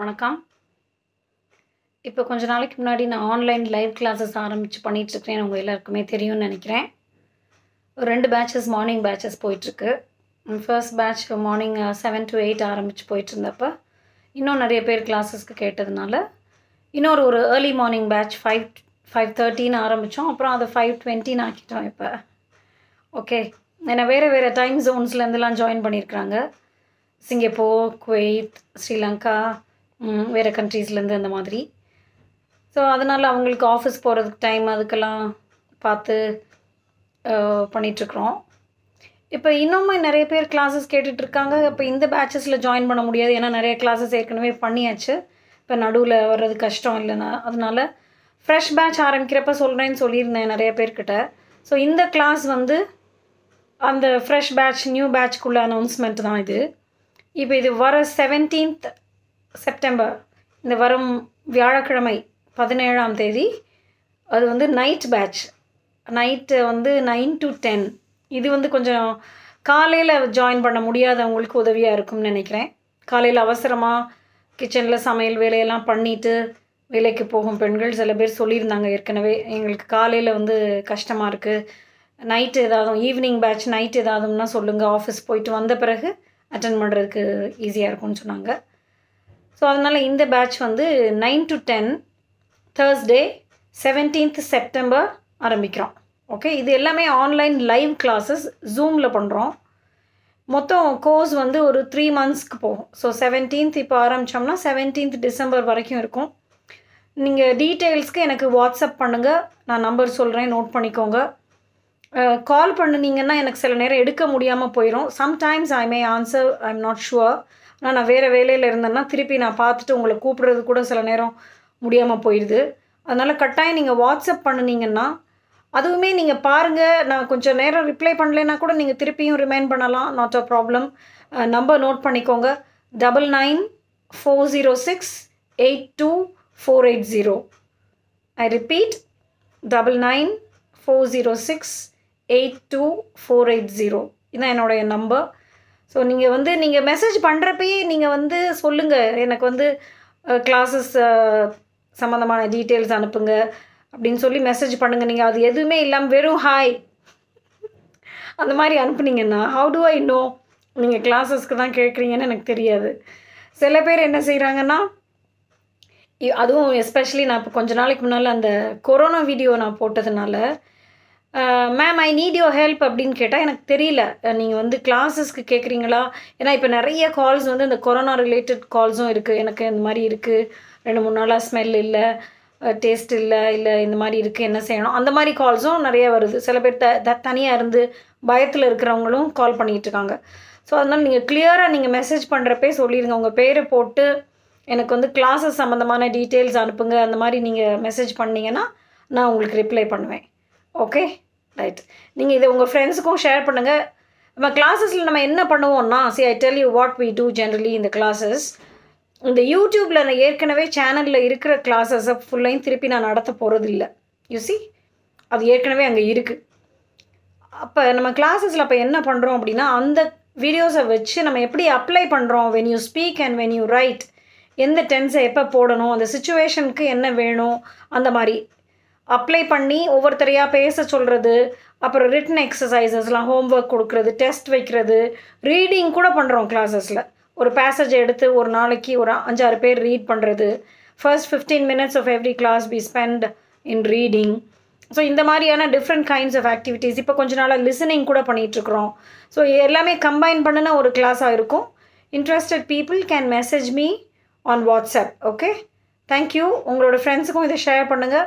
வணக்கம் இப்போ கொஞ்ச நாளைக்கு முன்னாடி நான் ஆன்லைன் லைவ் கிளாஸஸ் ஆரம்பித்து பண்ணிகிட்ருக்கிறேன் உங்கள் எல்லாருக்குமே தெரியும்னு நினைக்கிறேன் ஒரு ரெண்டு பேட்சஸ் மார்னிங் பேட்சஸ் போயிட்டுருக்கு first batch morning seven to eight ஆரம்பித்து போயிட்டு இருந்தப்போ இன்னும் நிறைய பேர் கிளாஸஸ்க்கு கேட்டதுனால இன்னொரு ஒரு early morning batch five five தேர்ட்டின்னு ஆரம்பித்தோம் அப்புறம் அதை ஃபைவ் டுவெண்ட்டின்னு ஆக்கிட்டோம் இப்போ ஓகே ஏன்னா வேறு வேறு டைம் ஜோன்ஸ்லேருந்துலாம் ஜாயின் பண்ணியிருக்கிறாங்க சிங்கப்பூர் குவைத் ஸ்ரீலங்கா வேறு கண்ட்ரீஸ்லேருந்து அந்த மாதிரி ஸோ அதனால் அவங்களுக்கு ஆஃபீஸ் போகிறதுக்கு டைம் அதுக்கெல்லாம் பார்த்து பண்ணிகிட்ருக்குறோம் இப்போ இன்னுமே நிறைய பேர் கிளாஸஸ் கேட்டுட்ருக்காங்க இப்போ இந்த பேச்சஸில் ஜாயின் பண்ண முடியாது ஏன்னா நிறைய கிளாஸஸ் ஏற்கனவே பண்ணியாச்சு இப்போ நடுவில் வர்றது கஷ்டம் இல்லைன்னா அதனால் ஃப்ரெஷ் பேட்ச் ஆரம்பிக்கிறப்ப சொல்கிறேன்னு சொல்லியிருந்தேன் நிறைய பேர்கிட்ட ஸோ இந்த கிளாஸ் வந்து அந்த ஃப்ரெஷ் பேட்ச் நியூ பேட்ச்க்குள்ள அனௌன்ஸ்மெண்ட் தான் இது இப்போ இது வர செவன்டீன்த் செப்டம்பர் இந்த வரும் வியாழக்கிழமை பதினேழாம் தேதி அது வந்து நைட் பேட்ச் நைட்டு வந்து நைன் டு டென் இது வந்து கொஞ்சம் காலையில் ஜாயின் பண்ண முடியாதவங்களுக்கு உதவியாக இருக்கும்னு நினைக்கிறேன் காலையில் அவசரமாக கிச்சனில் சமையல் வேலையெல்லாம் பண்ணிவிட்டு வேலைக்கு போகும் பெண்கள் சில பேர் சொல்லியிருந்தாங்க ஏற்கனவே எங்களுக்கு காலையில் வந்து கஷ்டமாக இருக்குது நைட்டு ஏதாவது ஈவினிங் பேட்ச் நைட் ஏதாவதுன்னா சொல்லுங்கள் ஆஃபீஸ் போயிட்டு வந்த பிறகு அட்டன் பண்ணுறதுக்கு ஈஸியாக இருக்கும்னு சொன்னாங்க ஸோ அதனால் இந்த பேட்ச் வந்து nine to ten Thursday seventeenth September ஆரம்பிக்கிறோம் ஓகே இது எல்லாமே ஆன்லைன் லைவ் கிளாஸஸ் ஜூமில் பண்ணுறோம் மொத்தம் கோர்ஸ் வந்து ஒரு த்ரீ மந்த்ஸ்க்கு போகும் ஸோ செவன்டீன்த் இப்போ ஆரம்பித்தோம்னா செவன்டீன்த் டிசம்பர் வரைக்கும் இருக்கும் நீங்கள் டீட்டெயில்ஸ்க்கு எனக்கு வாட்ஸ்அப் பண்ணுங்கள் நான் நம்பர் சொல்கிறேன் நோட் பண்ணிக்கோங்க கால் பண்ணுனீங்கன்னா எனக்கு சில நேரம் எடுக்க முடியாமல் போயிடும் sometimes I may answer I am not sure ஆனால் நான் வேறு வேலையில் இருந்தேன்னா திருப்பி நான் பார்த்துட்டு உங்களை கூப்பிடுறது கூட சில நேரம் முடியாமல் போயிடுது அதனால் கட்டாயம் நீங்கள் வாட்ஸ்அப் பண்ணுனீங்கன்னா அதுவுமே நீங்கள் பாருங்கள் நான் கொஞ்சம் நேரம் ரிப்ளை பண்ணலைன்னா கூட நீங்கள் திருப்பியும் ரிமைண்ட் பண்ணலாம் not a problem number note பண்ணிக்கோங்க double nine four zero six eight two four eight zero I repeat double nine four zero six eight two four eight zero இதுதான் என்னுடைய நம்பர் ஸோ நீங்கள் வந்து நீங்கள் மெசேஜ் பண்ணுறப்பயே நீங்கள் வந்து சொல்லுங்கள் எனக்கு வந்து கிளாஸஸ் சம்மந்தமான டீட்டெயில்ஸ் அனுப்புங்க அப்படின்னு சொல்லி மெசேஜ் பண்ணுங்கள் நீங்கள் அது எதுவுமே இல்லாமல் வெறும் ஹாய் அந்த மாதிரி அனுப்புனீங்கன்னா ஹவு டு ஐ நோ நீங்கள் கிளாஸஸ்க்கு தான் கேட்குறீங்கன்னு எனக்கு தெரியாது சில பேர் என்ன செய்கிறாங்கன்னா அதுவும் எஸ்பெஷலி நான் இப்போ கொஞ்ச நாளைக்கு முன்னால் அந்த கொரோனா வீடியோ நான் போட்டதுனால ma'am I need your help அப்படின்னு கேட்டால் எனக்கு தெரியல நீங்கள் வந்து கிளாஸஸ்க்கு கேட்குறீங்களா ஏன்னா இப்போ நிறைய கால்ஸ் வந்து இந்த கொரோனா ரிலேட்டட் கால்ஸும் இருக்குது எனக்கு இந்த மாதிரி இருக்குது ரெண்டு மூணு நாளாக ஸ்மெல் இல்லை டேஸ்ட் இல்லை இல்லை இந்த மாதிரி இருக்குது என்ன செய்யணும் அந்த மாதிரி கால்ஸும் நிறைய வருது சில பேர் த த தனியாக இருந்து பயத்தில் இருக்கிறவங்களும் கால் பண்ணிகிட்ருக்காங்க இருக்காங்க ஸோ அதனால் நீங்கள் கிளியராக நீங்கள் மெசேஜ் பண்ணுறப்பே சொல்லிடுங்க உங்கள் பேரை போட்டு எனக்கு வந்து கிளாஸஸ் சம்மந்தமான டீட்டெயில்ஸ் அனுப்புங்க அந்த மாதிரி நீங்கள் மெசேஜ் பண்ணிங்கன்னா நான் உங்களுக்கு ரிப்ளை பண்ணுவேன் ஓகே ரைட் நீங்கள் இதை உங்கள் ஃப்ரெண்ட்ஸுக்கும் ஷேர் பண்ணுங்கள் நம்ம கிளாஸஸில் நம்ம என்ன பண்ணுவோம்னா see I tell you what we do generally இந்த கிளாஸஸ் இந்த யூடியூப்பில் நான் ஏற்கனவே சேனலில் இருக்கிற கிளாஸஸை ஃபுல்லையும் திருப்பி நான் நடத்த போகிறது இல்லை யூசி அது ஏற்கனவே அங்கே இருக்குது அப்போ நம்ம கிளாஸஸில் அப்போ என்ன பண்ணுறோம் அப்படின்னா அந்த வீடியோஸை வச்சு நம்ம எப்படி அப்ளை பண்ணுறோம் when you speak and when you write எந்த டென்ஸை எப்போ போடணும் அந்த சுச்சுவேஷனுக்கு என்ன வேணும் அந்த மாதிரி அப்ளை பண்ணி ஒவ்வொருத்தரையாக பேச சொல்கிறது அப்புறம் ரிட்டன் எக்ஸசைசஸ்லாம் ஹோம் ஒர்க் கொடுக்குறது டெஸ்ட் வைக்கிறது ரீடிங் கூட பண்ணுறோம் கிளாஸஸில் ஒரு பேசேஜ் எடுத்து ஒரு நாளைக்கு ஒரு அஞ்சாறு பேர் ரீட் பண்ணுறது first fifteen minutes of every class be spend in reading so இந்த மாதிரியான டிஃப்ரெண்ட் கைண்ட்ஸ் ஆஃப் ஆக்டிவிட்டீஸ் இப்போ கொஞ்ச நாளாக லிசனிங் கூட பண்ணிகிட்ருக்குறோம் ஸோ எல்லாமே கம்பைன் பண்ணுன ஒரு கிளாஸாக இருக்கும் interested people can message me on WhatsApp okay thank you உங்களோட ஃப்ரெண்ட்ஸுக்கும் இதை ஷேர் பண்ணுங்கள்